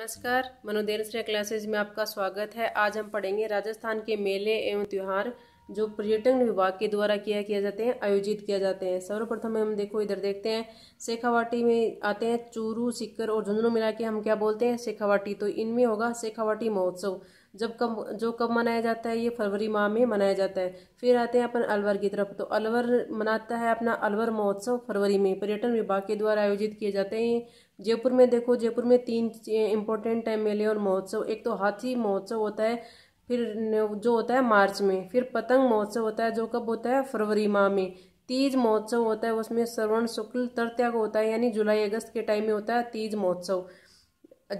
नमस्कार मनोदेन श्रेय क्लासेज में आपका स्वागत है आज हम पढ़ेंगे राजस्थान के मेले एवं त्यौहार जो पर्यटन विभाग के द्वारा किया किया जाते हैं आयोजित किया जाते हैं सर्वप्रथम हम देखो इधर देखते हैं शेखावाटी में आते हैं चूरू सिक्कर और झुंझुनू मिला के हम क्या बोलते हैं शेखावाटी तो इनमें होगा शेखावाटी महोत्सव जब कब जो कब मनाया जाता है ये फरवरी माह में मनाया जाता है फिर आते हैं अपन अलवर की तरफ तो अलवर मनाता है अपना अलवर महोत्सव फरवरी में पर्यटन विभाग के द्वारा आयोजित किए जाते हैं जयपुर में देखो जयपुर में तीन इम्पोर्टेंट एम मेले और महोत्सव एक तो हाथी महोत्सव होता है फिर जो होता है मार्च में फिर पतंग महोत्सव होता है जो कब होता है फरवरी माह में तीज महोत्सव होता है उसमें श्रवण शुक्ल तृतीया को होता है यानी जुलाई अगस्त के टाइम में होता है तीज महोत्सव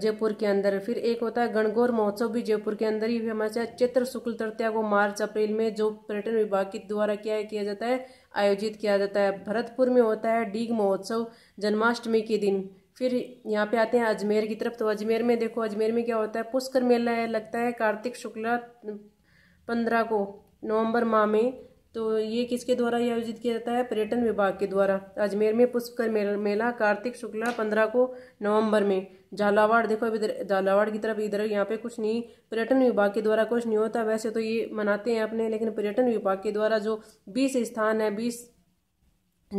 जयपुर के अंदर फिर एक होता है गणगौर महोत्सव भी जयपुर के अंदर ही फेमस साथ चित्र शुक्ल तृतीया को मार्च अप्रैल में जो पर्यटन विभाग के द्वारा क्या किया जाता है आयोजित किया जाता है भरतपुर में होता है डीग महोत्सव जन्माष्टमी के दिन फिर यहाँ पे आते हैं अजमेर की तरफ तो अजमेर में देखो अजमेर में क्या होता है पुष्कर मेला है लगता है कार्तिक शुक्ला पंद्रह को नवंबर माह में तो ये किसके द्वारा ये आयोजित किया जाता है पर्यटन विभाग के द्वारा अजमेर में पुष्कर मेला कार्तिक शुक्ला पंद्रह को नवंबर में झालावाड़ देखो इधर झालावाड़ की तरफ इधर यहाँ पे कुछ नहीं पर्यटन विभाग के द्वारा कुछ नहीं होता वैसे तो ये मनाते हैं अपने लेकिन पर्यटन विभाग के द्वारा जो बीस स्थान है बीस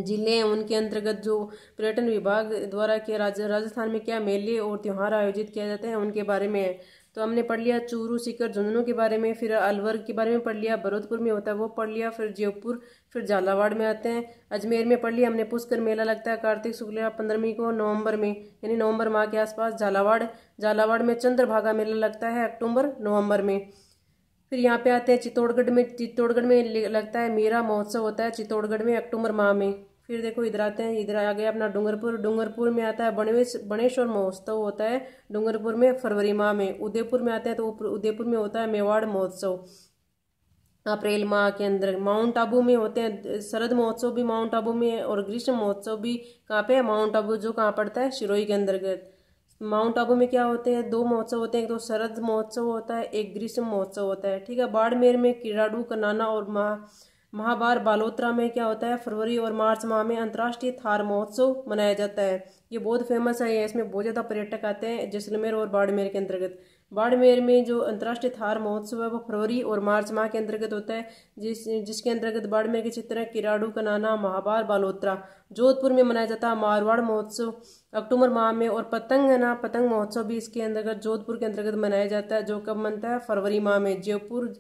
जिले हैं उनके अंतर्गत जो पर्यटन विभाग द्वारा के राज, राजस्थान में क्या मेले और त्यौहार आयोजित किया जाते हैं उनके बारे में है तो हमने पढ़ लिया चूरू सीकर झुंझुनू के बारे में फिर अलवर के बारे में पढ़ लिया भरतपुर में होता है वो पढ़ लिया फिर जयपुर फिर झालावाड़ में आते हैं अजमेर में पढ़ लिया हमने पुष्कर मेला लगता है कार्तिक शुक्ल पंद्रहवीं को नवंबर में यानी नवंबर माह के आसपास झालावाड़ झालावाड़ में चंद्रभागा मेला लगता है अक्टूबर नवंबर में फिर यहाँ पे आते हैं चित्तौड़गढ़ में चित्तौड़गढ़ में लगता है मेरा महोत्सव होता है चित्तौड़गढ़ में अक्टूबर माह में फिर देखो इधर आते हैं इधर आ गया अपना डूंगरपुर डूंगरपुर में आता है बणेश बणेश्वर महोत्सव होता है डूंगरपुर में फरवरी माह में उदयपुर में आते हैं तो उदयपुर में होता है मेवाड़ महोत्सव अप्रैल माह के अंदर माउंट आबू में होते हैं शरद महोत्सव भी माउंट आबू में और ग्रीष्म महोत्सव भी कहाँ पे है माउंट आबू जो कहाँ पड़ता है शिरोही के अंतर्गत माउंट आबू में क्या होते हैं दो महोत्सव होते हैं एक तो शरद महोत्सव होता है एक ग्रीष्म महोत्सव होता है ठीक है बाड़मेर में किराडू कनाना और महा महाबार बालोत्रा में क्या होता है फरवरी और मार्च माह में अंतर्राष्ट्रीय थार महोत्सव मनाया जाता है ये बहुत फेमस है इसमें बहुत ज़्यादा पर्यटक आते हैं जैसलमेर और बाड़मेर के अंतर्गत बाड़मेर में जो अंतर्राष्ट्रीय थार महोत्सव है वो फरवरी और मार्च माह के अंतर्गत होता है जिस जिसके अंतर्गत बाड़मेर के चित्र किराड़ू कनाना महाबार बालोत्रा जोधपुर में मनाया जाता है मारवाड़ महोत्सव अक्टूबर माह में और पतंग है ना पतंग महोत्सव भी इसके अंतर्गत जोधपुर के अंतर्गत मनाया जाता है जो कब मनता है फरवरी माह में जयपुर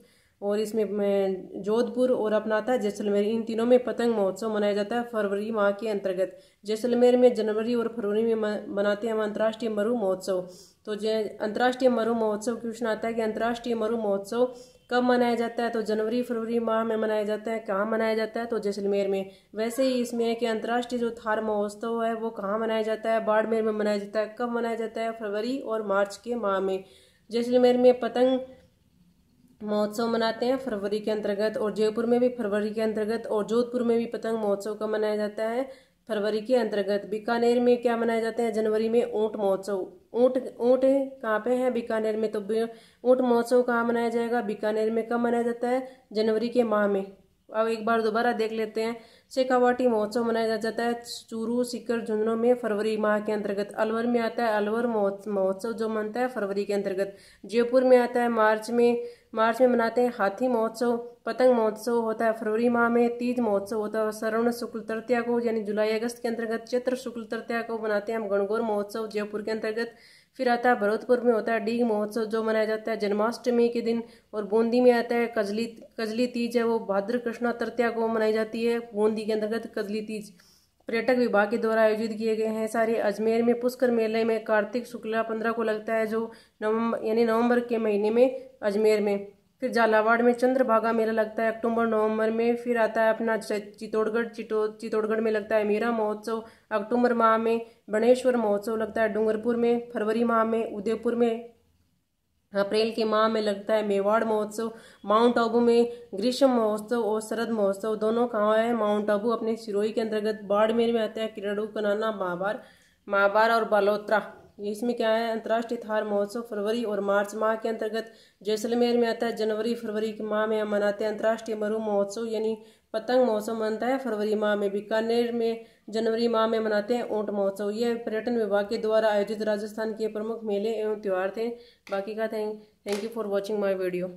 और इसमें जोधपुर और अपना आता है जैसलमेर इन तीनों में पतंग महोत्सव मनाया जाता है फरवरी माह के अंतर्गत जैसलमेर में जनवरी और फरवरी में मनाते हैं हम अंतर्राष्ट्रीय मरु महोत्सव तो अंतर्राष्ट्रीय मरु महोत्सव क्वेश्चन आता है कि अंतर्राष्ट्रीय मरु महोत्सव कब मनाया जाता है तो जनवरी फरवरी माह में मनाया जाता है कहाँ मनाया जाता है तो जैसलमेर में वैसे ही इसमें है कि अंतर्राष्ट्रीय जो थार महोत्सव है वो कहाँ मनाया जाता है बाड़मेर में मनाया जाता है कब मनाया जाता है फरवरी और मार्च के माह में जैसलमेर में पतंग महोत्सव मनाते हैं फरवरी के अंतर्गत और जयपुर में भी फरवरी के अंतर्गत और जोधपुर में भी पतंग महोत्सव का मनाया जाता है फरवरी के अंतर्गत बीकानेर में क्या मनाए जाते हैं जनवरी में ऊँट महोत्सव ऊँट ऊँट कहाँ पे है बीकानेर में तो ऊँट महोत्सव कहाँ मनाया जाएगा बीकानेर में कब मनाया जाता है जनवरी के माह में अब एक बार दोबारा देख लेते हैं शेखावाटी महोत्सव मनाया जाता है चूरू सीकर झुंझुनू में फरवरी माह के अंतर्गत अलवर में आता है अलवर महोत्सव जो मनता है फरवरी के अंतर्गत जयपुर में आता है मार्च में मार्च में मनाते हैं हाथी महोत्सव पतंग महोत्सव होता है फरवरी माह में तीज महोत्सव होता है सरवण शुक्ल तृतीया को यानी जुलाई अगस्त के अंतर्गत चैत्र शुक्ल तृतीया को मनाते हैं हम गणगौर महोत्सव जयपुर के अंतर्गत फिर आता है भरतपुर में होता है डीग महोत्सव जो मनाया जाता है जन्माष्टमी के दिन और बूंदी में आता है कजली कजली तीज है वो भाद्र कृष्णा तृतीया को मनाई जाती है बूंदी नदी के अंतर्गत कदली तीज पर्यटक विभाग के द्वारा आयोजित किए गए हैं सारे अजमेर में पुष्कर मेले में कार्तिक शुक्ला पंद्रह को लगता है जो नवंबर यानी नवंबर के महीने में अजमेर में फिर झालावाड़ में चंद्रभागा मेला लगता है अक्टूबर नवंबर में फिर आता है अपना चित्तौड़गढ़ चितो चित्तौड़गढ़ में लगता है मीरा महोत्सव अक्टूबर माह में बनेश्वर महोत्सव लगता है डूंगरपुर में फरवरी माह में उदयपुर में अप्रैल के माह में लगता है मेवाड़ महोत्सव माउंट आबू में ग्रीष्म महोत्सव और शरद महोत्सव दोनों कहाँ है माउंट आबू अपने सिरोही के अंतर्गत बाड़मेर में आता है किराड़ू कनाना महाबार महाबार और बालोत्रा इसमें क्या है अंतर्राष्ट्रीय थार महोत्सव फरवरी और मार्च माह के अंतर्गत जैसलमेर में आता है जनवरी फरवरी के माह में हम मनाते हैं अंतर्राष्ट्रीय मरु महोत्सव यानी पतंग महोत्सव मनता है फरवरी माह में बीकानेर में जनवरी माह में मनाते हैं ऊँट महोत्सव यह पर्यटन विभाग के द्वारा आयोजित राजस्थान के प्रमुख मेले एवं त्यौहार थे बाकी का thank thank you for watching my video